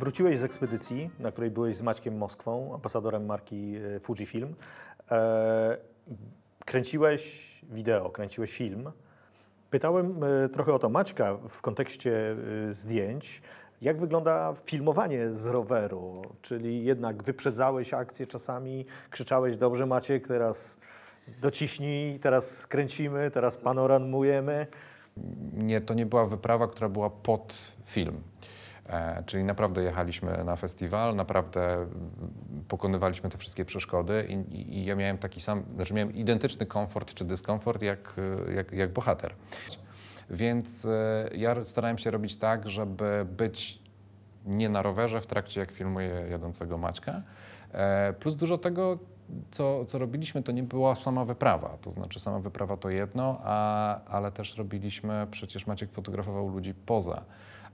Wróciłeś z ekspedycji, na której byłeś z Maćkiem Moskwą, ambasadorem marki e, Fujifilm. E, kręciłeś wideo, kręciłeś film. Pytałem e, trochę o to Maćka w kontekście zdjęć. Jak wygląda filmowanie z roweru? Czyli jednak wyprzedzałeś akcję czasami, krzyczałeś dobrze Maciek, teraz dociśnij, teraz kręcimy, teraz panoramujemy. Nie, to nie była wyprawa, która była pod film. E, czyli naprawdę jechaliśmy na festiwal, naprawdę pokonywaliśmy te wszystkie przeszkody i, i, ja miałem taki sam, znaczy miałem identyczny komfort czy dyskomfort jak, jak, jak bohater. Więc e, ja starałem się robić tak, żeby być nie na rowerze w trakcie, jak filmuję jadącego Maćka. E, plus dużo tego, co, co robiliśmy, to nie była sama wyprawa. To znaczy, sama wyprawa to jedno, a, ale też robiliśmy, przecież Maciek fotografował ludzi poza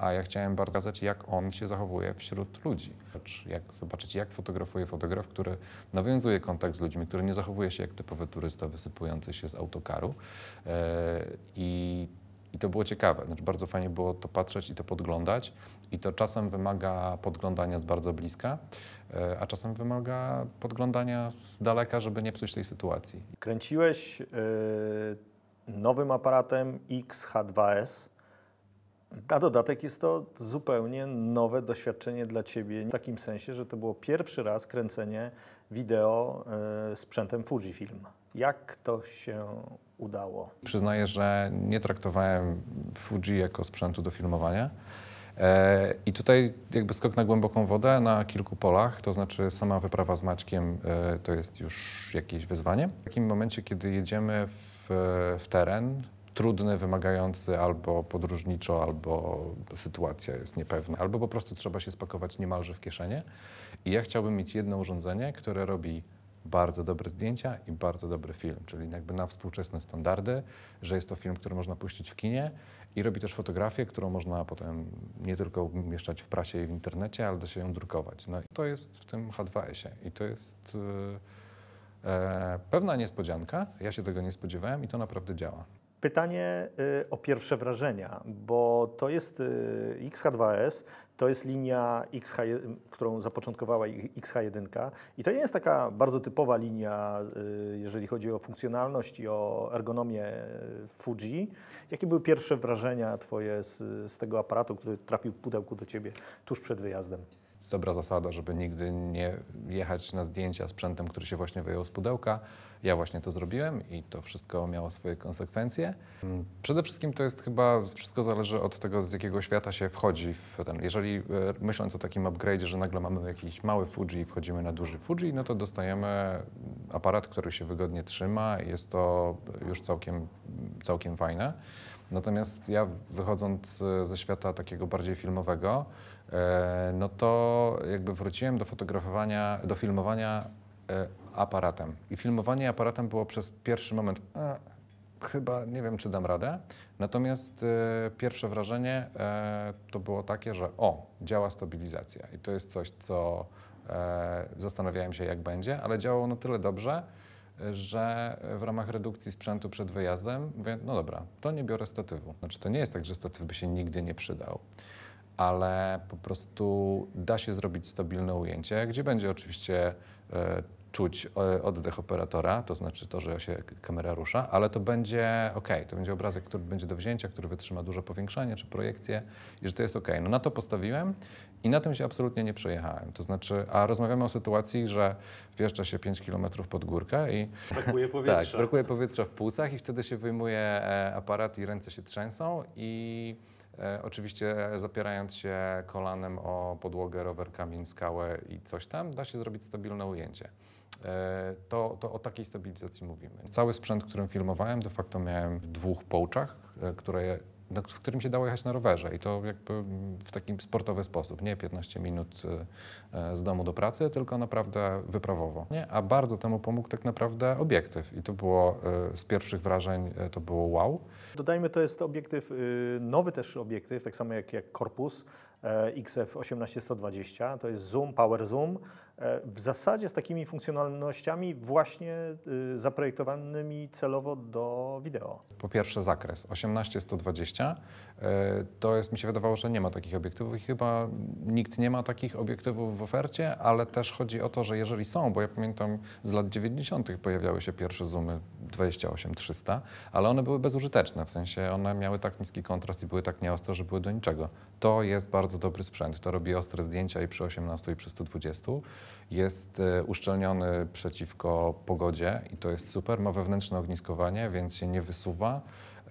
a ja chciałem bardzo pokazać, jak on się zachowuje wśród ludzi. Jak zobaczyć, jak fotografuje fotograf, który nawiązuje kontakt z ludźmi, który nie zachowuje się jak typowy turysta wysypujący się z autokaru. E, I i to było ciekawe. Znaczy, bardzo fajnie było to patrzeć i to podglądać. I to czasem wymaga podglądania z bardzo bliska, e, a czasem wymaga podglądania z daleka, żeby nie psuć tej sytuacji. Kręciłeś yy, nowym aparatem XH2S. A dodatek jest to zupełnie nowe doświadczenie dla Ciebie, w takim sensie, że to było pierwszy raz kręcenie wideo e, sprzętem Fujifilm. Jak to się udało? Przyznaję, że nie traktowałem Fuji jako sprzętu do filmowania. E, I tutaj jakby skok na głęboką wodę na kilku polach, to znaczy sama wyprawa z Maćkiem e, to jest już jakieś wyzwanie. W takim momencie, kiedy jedziemy w, w teren, trudny, wymagający albo podróżniczo, albo sytuacja jest niepewna, albo po prostu trzeba się spakować niemalże w kieszenie. I ja chciałbym mieć jedno urządzenie, które robi bardzo dobre zdjęcia i bardzo dobry film, czyli jakby na współczesne standardy, że jest to film, który można puścić w kinie i robi też fotografię, którą można potem nie tylko umieszczać w prasie i w internecie, ale da się ją drukować. No i to jest w tym H2S-ie i to jest e, e, pewna niespodzianka, ja się tego nie spodziewałem i to naprawdę działa. Pytanie y, o pierwsze wrażenia, bo to jest y, XH2S, to jest linia, XH, y, którą zapoczątkowała XH1 i to nie jest taka bardzo typowa linia, jeżeli chodzi o funkcjonalność i o ergonomię Fuji. Jakie były pierwsze wrażenia Twoje z, z tego aparatu, który trafił w pudełku do Ciebie tuż przed wyjazdem? dobra zasada, żeby nigdy nie jechać na zdjęcia sprzętem, który się właśnie wyjął z pudełka. Ja właśnie to zrobiłem i to wszystko miało swoje konsekwencje. Przede wszystkim to jest chyba, wszystko zależy od tego, z jakiego świata się wchodzi w ten. Jeżeli e, myśląc o takim upgrade, że nagle mamy jakiś mały Fuji i wchodzimy na duży Fuji, no to dostajemy aparat, który się wygodnie trzyma, jest to już całkiem, całkiem fajne. Natomiast ja wychodząc e, ze świata takiego bardziej filmowego, e, no to jakby wróciłem do fotografowania, do filmowania e, aparatem. I filmowanie aparatem było przez pierwszy moment chyba nie wiem, czy dam radę. Natomiast pierwsze wrażenie to było takie, że o, działa stabilizacja. I to jest coś, co E, zastanawiałem się, jak będzie, ale działało na tyle dobrze, że w ramach redukcji sprzętu przed wyjazdem mówię, no dobra, to nie biorę statywu. Znaczy to nie jest tak, że statyw by się nigdy nie przydał, ale po prostu da się zrobić stabilne ujęcie, gdzie będzie oczywiście e, czuć e, oddech operatora, to znaczy to, że się kamera rusza, ale to będzie ok, to będzie obrazek, który będzie do wzięcia, który wytrzyma duże powiększanie, czy projekcję i że to jest ok. No na to postawiłem i na tym się absolutnie nie przejechałem. To znaczy, a rozmawiamy o sytuacji, że wjeżdża się 5 km pod górkę i... Brakuje tak, powietrza. tak, brakuje powietrza w płucach i wtedy się wyjmuje e, aparat i ręce się trzęsą i... E, oczywiście zapierając się kolanem o podłogę, rower, kamień, skałę i coś tam, da się zrobić stabilne ujęcie. E, to, to o takiej stabilizacji mówimy. Cały sprzęt, którym filmowałem, de facto miałem w dwóch pouczach, e, które no, w którym się dało jechać na rowerze i to jakby w taki sportowy sposób, nie 15 minut e, z domu do pracy, tylko naprawdę wyprawowo. Nie? A bardzo temu pomógł tak naprawdę obiektyw i to było z pierwszych wrażeń, to było wow. Dodajmy, to jest obiektyw, y, nowy też obiektyw, tak samo jak, jak korpus XF18120, to jest zoom, power zoom, E, w zasadzie z takimi funkcjonalnościami właśnie y, zaprojektowanymi celowo do wideo. Po pierwsze zakres 18-120 e, to jest mi się wydawało, że nie ma takich obiektywów i chyba nikt nie ma takich obiektywów w ofercie, ale też chodzi o to, że jeżeli są, bo ja pamiętam z lat 90. pojawiały się pierwsze zoomy 28-300, ale one były bezużyteczne, w sensie one miały tak niski kontrast i były tak nieostre, że były do niczego. To jest bardzo dobry sprzęt, to robi ostre zdjęcia i przy 18 i przy 120 jest e, uszczelniony przeciwko pogodzie i to jest super. Ma wewnętrzne ogniskowanie, więc się nie wysuwa,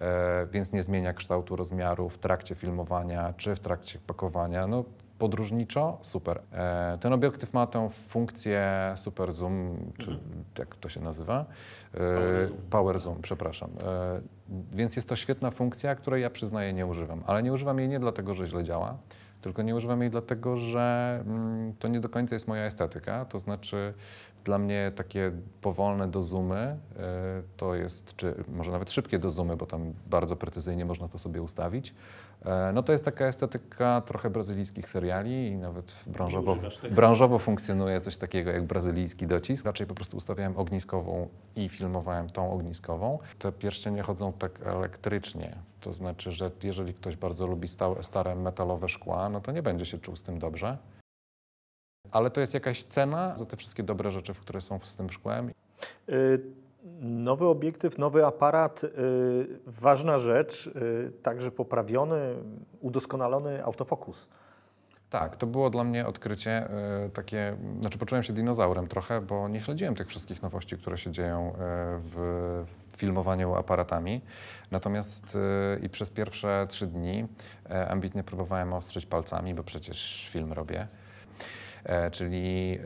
e, więc nie zmienia kształtu rozmiaru w trakcie filmowania czy w trakcie pakowania. No, podróżniczo super. E, ten obiektyw ma tę funkcję super zoom, czy mhm. jak to się nazywa? Power zoom. Power zoom, przepraszam. Więc jest to świetna funkcja, której ja przyznaję nie używam, ale nie używam jej nie dlatego, że źle działa, tylko nie używam jej dlatego, że mm, to nie do końca jest moja estetyka. To znaczy dla mnie takie powolne dozumy e, to jest, czy może nawet szybkie dozumy, bo tam bardzo precyzyjnie można to sobie ustawić, E, no to jest taka estetyka trochę brazylijskich seriali i nawet branżowo, branżowo funkcjonuje coś takiego jak brazylijski docisk. Raczej po prostu ustawiałem ogniskową i filmowałem tą ogniskową. Te pierścienie chodzą tak elektrycznie, to znaczy, że jeżeli ktoś bardzo lubi stałe, stare metalowe szkła, no to nie będzie się czuł z tym dobrze. Ale to jest jakaś cena za te wszystkie dobre rzeczy, które są z tym szkłem. Y Nowy obiektyw, nowy aparat, yy, ważna rzecz, yy, także poprawiony, udoskonalony autofokus. Tak, to było dla mnie odkrycie y, takie, znaczy poczułem się dinozaurem trochę, bo nie śledziłem tych wszystkich nowości, które się dzieją y, w filmowaniu aparatami. Natomiast y, i przez pierwsze trzy dni y, ambitnie próbowałem ostrzyć palcami, bo przecież film robię. E, czyli e,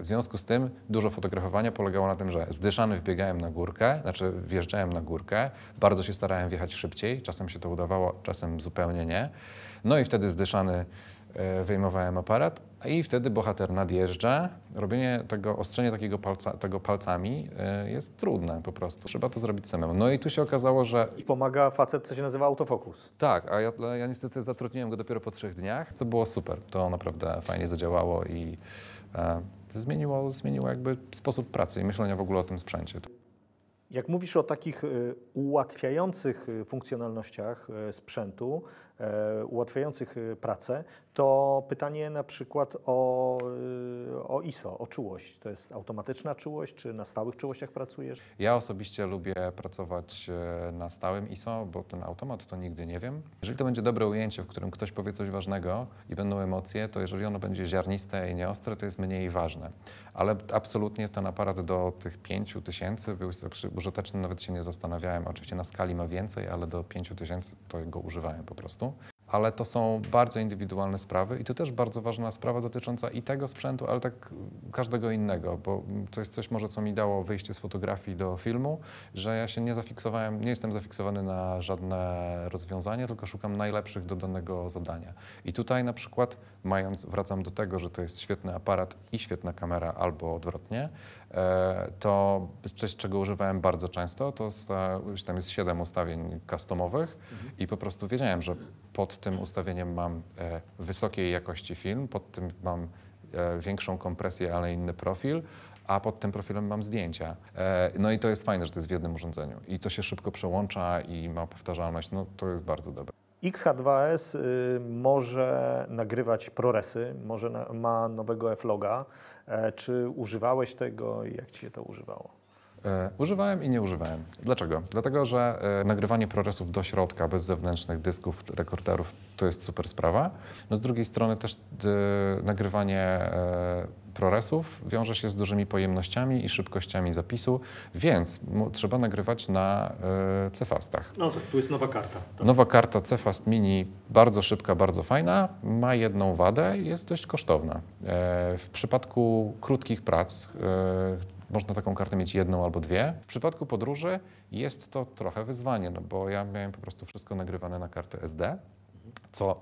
w związku z tym dużo fotografowania polegało na tym, że zdyszany wbiegałem na górkę, znaczy wjeżdżałem na górkę, bardzo się starałem wjechać szybciej, czasem się to udawało, czasem zupełnie nie. No i wtedy zdyszany E, wyjmowałem aparat i wtedy bohater nadjeżdża. Robienie tego, ostrzenie takiego palca, tego palcami e, jest trudne po prostu. Trzeba to zrobić samemu. No i tu się okazało, że... I pomaga facet, co się nazywa autofokus. Tak, a ja, ja niestety zatrudniłem go dopiero po trzech dniach. To było super. To naprawdę fajnie zadziałało i e, zmieniło, zmieniło jakby sposób pracy i myślenia w ogóle o tym sprzęcie. Jak mówisz o takich e, ułatwiających funkcjonalnościach sprzętu, E, ułatwiających e, pracę, to pytanie na przykład o, e, o ISO, o czułość. To jest automatyczna czułość, czy na stałych czułościach pracujesz? Ja osobiście lubię pracować na stałym ISO, bo ten automat to nigdy nie wiem. Jeżeli to będzie dobre ujęcie, w którym ktoś powie coś ważnego i będą emocje, to jeżeli ono będzie ziarniste i nieostre, to jest mniej ważne. Ale absolutnie ten aparat do tych pięciu tysięcy był użyteczny, nawet się nie zastanawiałem. Oczywiście na skali ma więcej, ale do pięciu tysięcy to go używałem po prostu ale to są bardzo indywidualne sprawy i to też bardzo ważna sprawa dotycząca i tego sprzętu, ale tak każdego innego, bo to jest coś może, co mi dało wyjście z fotografii do filmu, że ja się nie zafiksowałem, nie jestem zafiksowany na żadne rozwiązanie, tylko szukam najlepszych do danego zadania. I tutaj na przykład, mając, wracam do tego, że to jest świetny aparat i świetna kamera, albo odwrotnie, e, to coś, czego używałem bardzo często, to e, tam jest siedem ustawień customowych mhm. i po prostu wiedziałem, że pod tym ustawieniem mam e, wysokiej jakości film, pod tym mam e, większą kompresję, ale inny profil, a pod tym profilem mam zdjęcia. E, no i to jest fajne, że to jest w jednym urządzeniu. I to się szybko przełącza i ma powtarzalność, no to jest bardzo dobre. XH2S y, może nagrywać proresy, może ma nowego F-loga. Czy używałeś tego i jak ci się to używało? E, używałem i nie używałem. Dlaczego? Dlatego, że e, nagrywanie proresów do środka bez zewnętrznych dysków, rekorderów to jest super sprawa. No z drugiej strony też nagrywanie e, proresów wiąże się z dużymi pojemnościami i szybkościami zapisu, więc trzeba nagrywać na CFastach. No tak, tu jest nowa karta. Tak. Nowa karta CFast Mini, bardzo szybka, bardzo fajna, ma jedną wadę, jest dość kosztowna. w przypadku krótkich prac, można taką kartę mieć jedną albo dwie. W przypadku podróży jest to trochę wyzwanie, no bo ja miałem po prostu wszystko nagrywane na kartę SD, co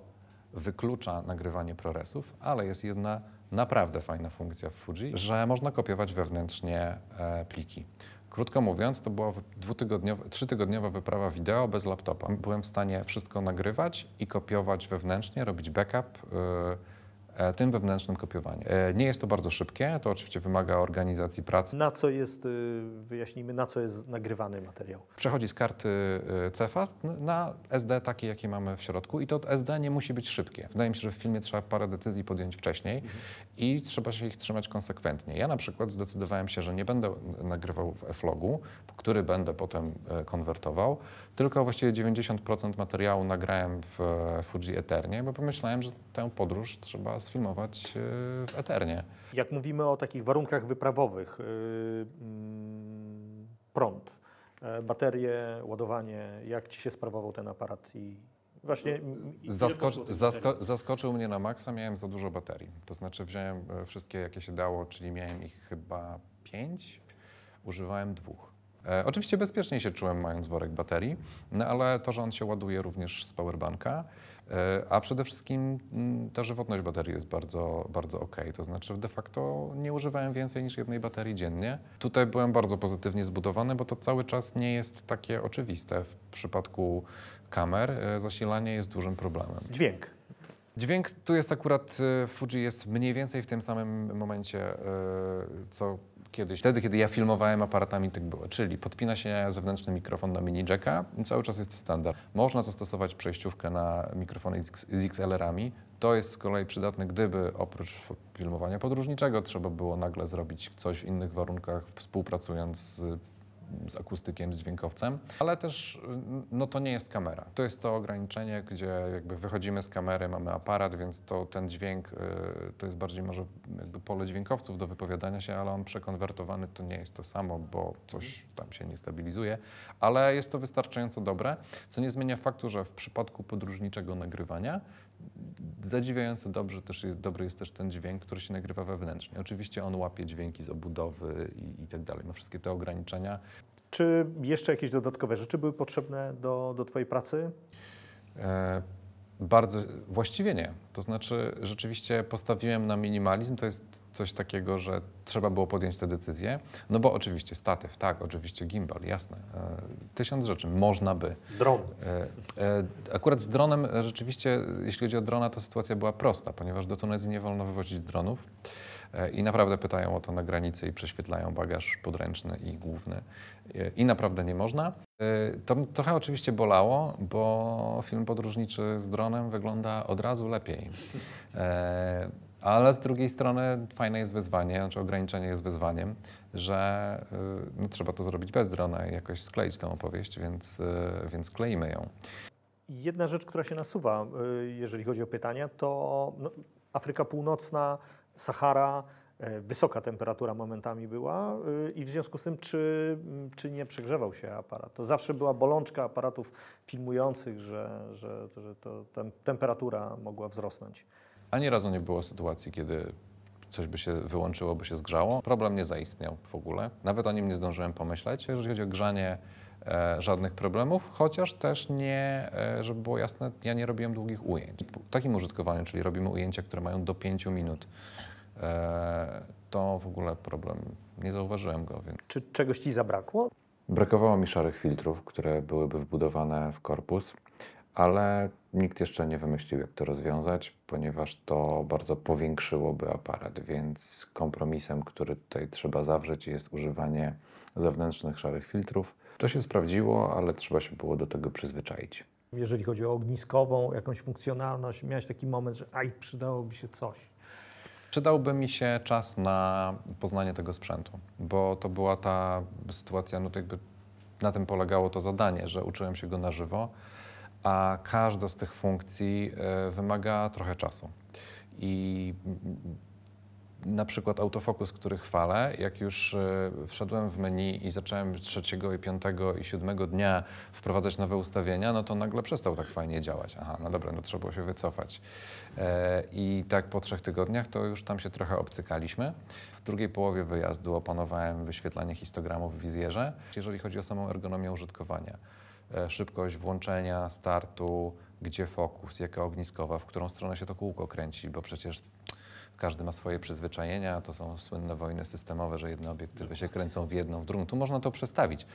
wyklucza nagrywanie ProResów, ale jest jedna naprawdę fajna funkcja w Fuji, że można kopiować wewnętrznie e, pliki. Krótko mówiąc, to była dwutygodniowa, trzytygodniowa wyprawa wideo bez laptopa. Byłem w stanie wszystko nagrywać i kopiować wewnętrznie, robić backup. Yy, E, tym wewnętrznym kopiowaniem. E, nie jest to bardzo szybkie, to oczywiście wymaga organizacji pracy. Na co jest, y, wyjaśnijmy, na co jest nagrywany materiał? Przechodzi z karty y, CFAST na SD takie, jakie mamy w środku i to SD nie musi być szybkie. Wydaje mi się, że w filmie trzeba parę decyzji podjąć wcześniej mhm. i trzeba się ich trzymać konsekwentnie. Ja na przykład zdecydowałem się, że nie będę nagrywał w e-flogu, który będę potem e, konwertował, tylko właściwie 90% materiału nagrałem e, w Fuji Eternie, bo pomyślałem, że tę podróż trzeba sfilmować e, w Eternie. Jak mówimy o takich warunkach wyprawowych, y, mm, prąd, e, baterie, ładowanie, jak Ci się sprawował ten aparat i, Właśnie Zaskoc zasko zaskoczył mnie na maksa, miałem za dużo baterii. To znaczy wziąłem wszystkie, jakie się dało, czyli miałem ich chyba pięć, używałem dwóch. E, oczywiście bezpieczniej się czułem mając worek baterii, no ale to, że on się ładuje również z powerbanka, e, a przede wszystkim mm, ta żywotność baterii jest bardzo, bardzo ok. To znaczy de facto nie używałem więcej niż jednej baterii dziennie. Tutaj byłem bardzo pozytywnie zbudowany, bo to cały czas nie jest takie oczywiste. W przypadku kamer e, zasilanie jest dużym problemem. Dźwięk. Dźwięk tu jest akurat, Fuji jest mniej więcej w tym samym momencie, co kiedyś, wtedy, kiedy ja filmowałem aparatami, tak było. Czyli podpina się zewnętrzny mikrofon na mini jacka i cały czas jest to standard. Można zastosować przejściówkę na mikrofony z XLR-ami. To jest z kolei przydatne, gdyby oprócz filmowania podróżniczego trzeba było nagle zrobić coś w innych warunkach, współpracując z z akustykiem, z dźwiękowcem, ale też y, no to nie jest kamera. To jest to ograniczenie, gdzie jakby wychodzimy z kamery, mamy aparat, więc to ten dźwięk y, to jest bardziej może jakby pole dźwiękowców do wypowiadania się, ale on przekonwertowany to nie jest to samo, bo coś tam się nie stabilizuje, ale jest to wystarczająco dobre, co nie zmienia faktu, że w przypadku podróżniczego nagrywania zadziwiająco dobrze też dobry jest też ten dźwięk, który się nagrywa wewnętrznie. Oczywiście on łapie dźwięki z obudowy i, i tak dalej, ma wszystkie te ograniczenia. Czy jeszcze jakieś dodatkowe rzeczy były potrzebne do, do Twojej pracy? E, bardzo, właściwie nie. To znaczy, rzeczywiście postawiłem na minimalizm. To jest coś takiego, że trzeba było podjąć tę decyzję. No bo oczywiście statyw, tak, oczywiście gimbal, jasne. E, tysiąc rzeczy, można by. Dron. E, e, akurat z dronem rzeczywiście, jeśli chodzi o drona, to sytuacja była prosta, ponieważ do Tunezji nie wolno wywozić dronów. I naprawdę pytają o to na granicy i prześwietlają bagaż podręczny i główny. I naprawdę nie można. To trochę oczywiście bolało, bo film podróżniczy z dronem wygląda od razu lepiej. Ale z drugiej strony fajne jest wyzwanie, znaczy ograniczenie jest wyzwaniem, że y, no, trzeba to zrobić bez drona i jakoś skleić tę opowieść, więc, y, więc kleimy ją. Jedna rzecz, która się nasuwa, y, jeżeli chodzi o pytania, to no, Afryka Północna, Sahara, wysoka temperatura momentami była i w związku z tym, czy, czy nie przegrzewał się aparat. To zawsze była bolączka aparatów filmujących, że, że, że to, temperatura mogła wzrosnąć. Ani razu nie było sytuacji, kiedy coś by się wyłączyło, by się zgrzało. Problem nie zaistniał w ogóle. Nawet o nim nie zdążyłem pomyśleć. Jeżeli chodzi o grzanie, e, żadnych problemów, chociaż też nie, e, żeby było jasne, ja nie robiłem długich ujęć. W takim użytkowaniu, czyli robimy ujęcia, które mają do 5 minut, e, to w ogóle problem, nie zauważyłem go. Więc... Czy czegoś Ci zabrakło? Brakowało mi szarych filtrów, które byłyby wbudowane w korpus ale nikt jeszcze nie wymyślił, jak to rozwiązać, ponieważ to bardzo powiększyłoby aparat, więc kompromisem, który tutaj trzeba zawrzeć, jest używanie zewnętrznych szarych filtrów. To się sprawdziło, ale trzeba się było do tego przyzwyczaić. Jeżeli chodzi o ogniskową, jakąś funkcjonalność, miałeś taki moment, że aj, przydałoby się coś przydałby mi się czas na poznanie tego sprzętu, bo to była ta sytuacja, no to jakby na tym polegało to zadanie, że uczyłem się go na żywo a każda z tych funkcji e, wymaga trochę czasu. I na przykład autofokus, który chwalę, jak już e, wszedłem w menu i zacząłem trzeciego i piątego i siódmego dnia wprowadzać nowe ustawienia, no to nagle przestał tak fajnie działać. Aha, no dobra, no trzeba było się wycofać. E, I tak po trzech tygodniach to już tam się trochę obcykaliśmy. W drugiej połowie wyjazdu opanowałem wyświetlanie histogramów w wizjerze, jeżeli chodzi o samą ergonomię użytkowania. E, szybkość włączenia, startu, gdzie fokus, jaka ogniskowa, w którą stronę się to kółko kręci, bo przecież każdy ma swoje przyzwyczajenia, to są słynne wojny systemowe, że jedne obiektywy się kręcą w jedną, w drugą. Tu można to przestawić.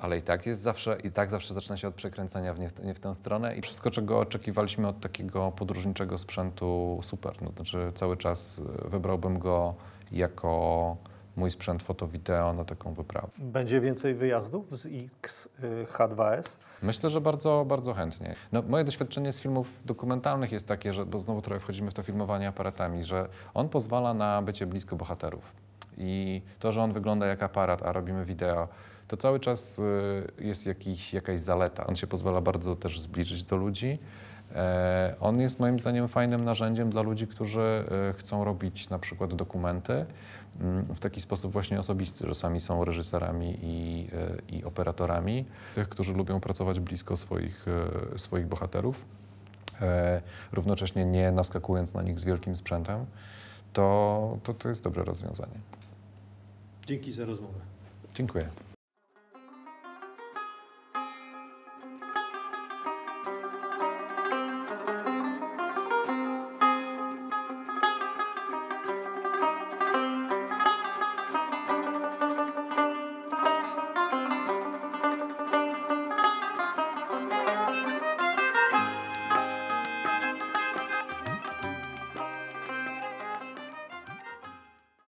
Ale i tak jest zawsze, i tak zawsze zaczyna się od przekręcania w nie, nie w tę stronę i wszystko, czego oczekiwaliśmy od takiego podróżniczego sprzętu super. No, to znaczy cały czas e, wybrałbym go jako mój sprzęt fotowideo na taką wyprawę. Będzie więcej wyjazdów z XH2S? Myślę, że bardzo, bardzo chętnie. No, moje doświadczenie z filmów dokumentalnych jest takie, że, bo znowu trochę wchodzimy w to filmowanie aparatami, że on pozwala na bycie blisko bohaterów. I to, że on wygląda jak aparat, a robimy wideo, to cały czas y, jest jakiś, jakaś zaleta. On się pozwala bardzo też zbliżyć do ludzi. E, on jest moim zdaniem fajnym narzędziem dla ludzi, którzy y, chcą robić na przykład dokumenty, Mm, w taki sposób właśnie osobisty, że sami są reżyserami i, e, i operatorami, tych, którzy lubią pracować blisko swoich, e, swoich bohaterów, e, równocześnie nie naskakując na nich z wielkim sprzętem, to, to, to jest dobre rozwiązanie. Dzięki za rozmowę. Dziękuję.